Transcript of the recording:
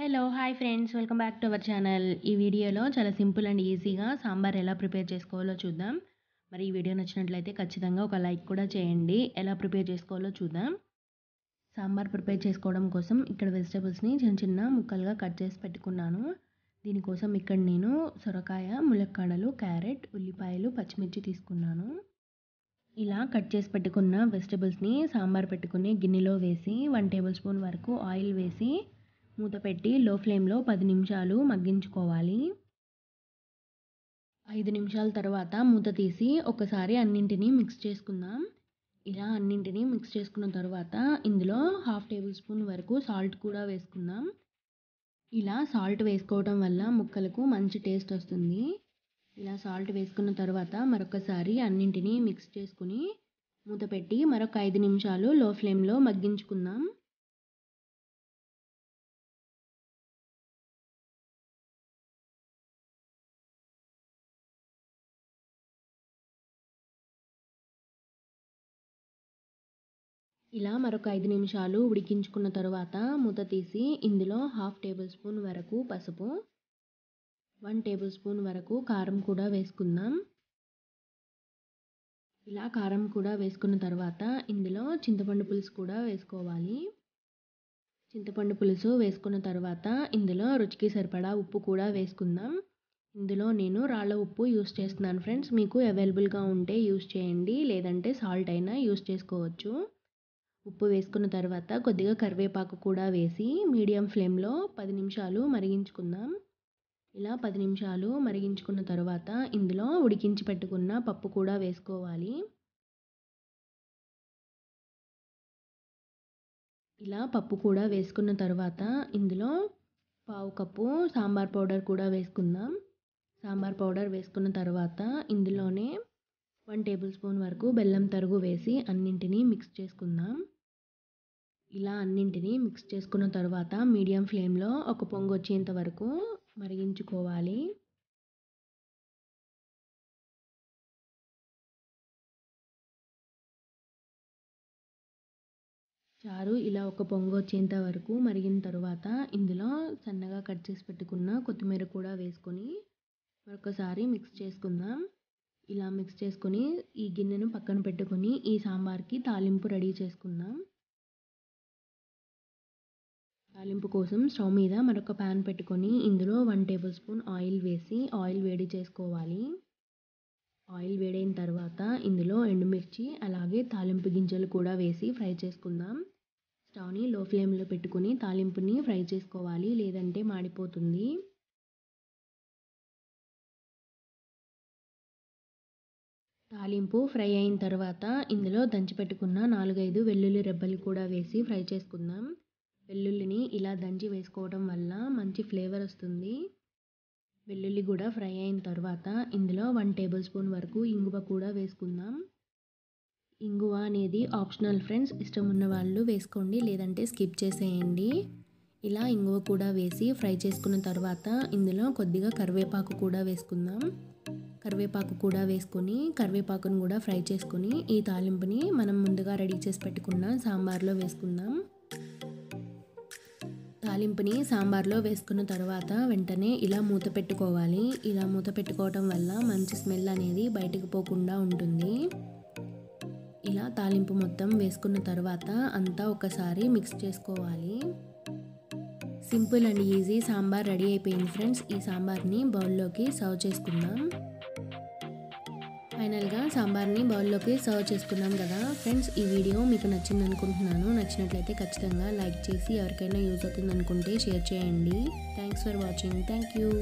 hello hi friends welcome back to our channel ఈ వీడియోలో చాలా సింపుల్ అండ్ ఈజీగా సాంబార్ ఎలా ప్రిపేర్ చేసుకోవాలో చూద్దాం మరి ఈ వీడియో నచ్చినట్లయితే ఖచ్చితంగా ఒక లైక్ కూడా చేయండి ఎలా ప్రిపేర్ చేసుకోవాలో చూద్దాం సాంబార్ ప్రిపేర్ చేసుకోవడం కోసం ఇక్కడ వెజిటబుల్స్ని చిన్న చిన్న ముక్కలుగా కట్ చేసి పెట్టుకున్నాను దీనికోసం ఇక్కడ నేను సొరకాయ ములక్కాడలు క్యారెట్ ఉల్లిపాయలు పచ్చిమిర్చి తీసుకున్నాను ఇలా కట్ చేసి పెట్టుకున్న వెజిటబుల్స్ని సాంబార్ పెట్టుకుని గిన్నెలో వేసి వన్ టేబుల్ స్పూన్ వరకు ఆయిల్ వేసి మూత పెట్టి లో ఫ్లేమ్లో పది నిమిషాలు మగ్గించుకోవాలి ఐదు నిమిషాల తర్వాత మూత తీసి ఒకసారి అన్నింటినీ మిక్స్ చేసుకుందాం ఇలా అన్నింటినీ మిక్స్ చేసుకున్న తర్వాత ఇందులో హాఫ్ టేబుల్ స్పూన్ వరకు సాల్ట్ కూడా వేసుకుందాం ఇలా సాల్ట్ వేసుకోవడం వల్ల ముక్కలకు మంచి టేస్ట్ వస్తుంది ఇలా సాల్ట్ వేసుకున్న తర్వాత మరొకసారి అన్నింటినీ మిక్స్ చేసుకుని మూత పెట్టి మరొక ఐదు నిమిషాలు లో ఫ్లేమ్లో మగ్గించుకుందాం ఇలా మరొక ఐదు నిమిషాలు ఉడికించుకున్న తరువాత మూత తీసి ఇందులో హాఫ్ టేబుల్ స్పూన్ వరకు పసుపు వన్ టేబుల్ స్పూన్ వరకు కారం కూడా వేసుకుందాం ఇలా కారం కూడా వేసుకున్న తర్వాత ఇందులో చింతపండు పులుసు కూడా వేసుకోవాలి చింతపండు పులుసు వేసుకున్న తర్వాత ఇందులో రుచికి సరిపడా ఉప్పు కూడా వేసుకుందాం ఇందులో నేను రాళ్ళ ఉప్పు యూస్ చేస్తున్నాను ఫ్రెండ్స్ మీకు అవైలబుల్గా ఉంటే యూస్ చేయండి లేదంటే సాల్ట్ అయినా యూస్ చేసుకోవచ్చు ఉప్పు వేసుకున్న తర్వాత కొద్దిగా కరివేపాకు కూడా వేసి మీడియం ఫ్లేమ్లో పది నిమిషాలు మరిగించుకుందాం ఇలా పది నిమిషాలు మరిగించుకున్న తర్వాత ఇందులో ఉడికించి పెట్టుకున్న పప్పు కూడా వేసుకోవాలి ఇలా పప్పు కూడా వేసుకున్న తర్వాత ఇందులో పావు కప్పు సాంబార్ పౌడర్ కూడా వేసుకుందాం సాంబార్ పౌడర్ వేసుకున్న తర్వాత ఇందులోనే వన్ టేబుల్ స్పూన్ వరకు బెల్లం తరుగు వేసి అన్నింటినీ మిక్స్ చేసుకుందాం ఇలా అన్నింటినీ మిక్స్ చేసుకున్న తర్వాత మీడియం ఫ్లేమ్లో ఒక పొంగు వచ్చేంత వరకు మరిగించుకోవాలి చారు ఇలా ఒక పొంగు వచ్చేంత వరకు మరిగిన తర్వాత ఇందులో సన్నగా కట్ చేసి పెట్టుకున్న కొత్తిమీర కూడా వేసుకొని మరొకసారి మిక్స్ చేసుకుందాం ఇలా మిక్స్ చేసుకొని ఈ గిన్నెను పక్కన పెట్టుకొని ఈ సాంబార్కి తాలింపు రెడీ చేసుకుందాం తాలింపు కోసం స్టవ్ మీద మరొక ప్యాన్ పెట్టుకొని ఇందులో వన్ టేబుల్ స్పూన్ ఆయిల్ వేసి ఆయిల్ వేడి చేసుకోవాలి ఆయిల్ వేడైన తర్వాత ఇందులో ఎండుమిర్చి అలాగే తాలింపు గింజలు కూడా వేసి ఫ్రై చేసుకుందాం స్టవ్ని లో ఫ్లేమ్లో పెట్టుకుని తాలింపుని ఫ్రై చేసుకోవాలి లేదంటే మాడిపోతుంది తాలింపు ఫ్రై అయిన తర్వాత ఇందులో దంచిపెట్టుకున్న నాలుగైదు వెల్లుల్లి రెబ్బలు కూడా వేసి ఫ్రై చేసుకుందాం వెల్లుల్లిని ఇలా దంచి వేసుకోవడం వల్ల మంచి ఫ్లేవర్ వస్తుంది వెల్లుల్లి కూడా ఫ్రై అయిన తర్వాత ఇందులో వన్ టేబుల్ స్పూన్ వరకు ఇంగువ కూడా వేసుకుందాం ఇంగువ అనేది ఆప్షనల్ ఫ్రెండ్స్ ఇష్టం ఉన్న వాళ్ళు వేసుకోండి లేదంటే స్కిప్ చేసేయండి ఇలా ఇంగువ కూడా వేసి ఫ్రై చేసుకున్న తర్వాత ఇందులో కొద్దిగా కరివేపాకు కూడా వేసుకుందాం కరివేపాకు కూడా వేసుకొని కరివేపాకును కూడా ఫ్రై చేసుకొని ఈ తాలింపుని మనం ముందుగా రెడీ చేసి పెట్టుకున్న సాంబార్లో వేసుకుందాం తాలింపుని సాంబార్లో వేసుకున్న తర్వాత వెంటనే ఇలా మూత పెట్టుకోవాలి ఇలా మూత పెట్టుకోవటం వల్ల మంచి స్మెల్ అనేది బయటకు పోకుండా ఉంటుంది ఇలా తాలింపు మొత్తం వేసుకున్న తర్వాత అంతా ఒకసారి మిక్స్ చేసుకోవాలి simple and easy sambar ready అయిపోయింది ఫ్రెండ్స్ ఈ సాంబార్ని బౌల్లోకి సర్వ్ చేసుకుందాం ఫైనల్గా సాంబార్ని బౌల్లోకి సర్వ్ చేసుకున్నాం కదా ఫ్రెండ్స్ ఈ వీడియో మీకు నచ్చింది అనుకుంటున్నాను నచ్చినట్లయితే ఖచ్చితంగా లైక్ చేసి ఎవరికైనా యూజ్ అవుతుంది అనుకుంటే షేర్ చేయండి thanks for watching thank you